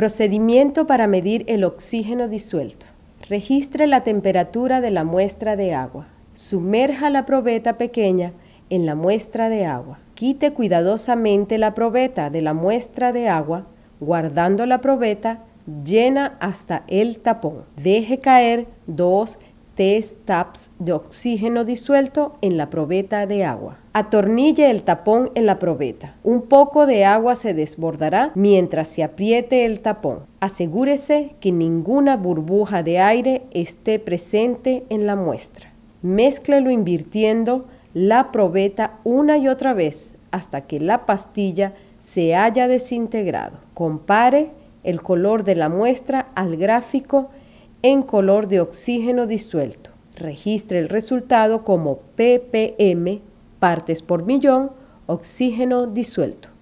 Procedimiento para medir el oxígeno disuelto. Registre la temperatura de la muestra de agua. Sumerja la probeta pequeña en la muestra de agua. Quite cuidadosamente la probeta de la muestra de agua, guardando la probeta llena hasta el tapón. Deje caer dos Tres taps de oxígeno disuelto en la probeta de agua. Atornille el tapón en la probeta. Un poco de agua se desbordará mientras se apriete el tapón. Asegúrese que ninguna burbuja de aire esté presente en la muestra. Mézclelo invirtiendo la probeta una y otra vez hasta que la pastilla se haya desintegrado. Compare el color de la muestra al gráfico en color de oxígeno disuelto. Registre el resultado como ppm partes por millón oxígeno disuelto.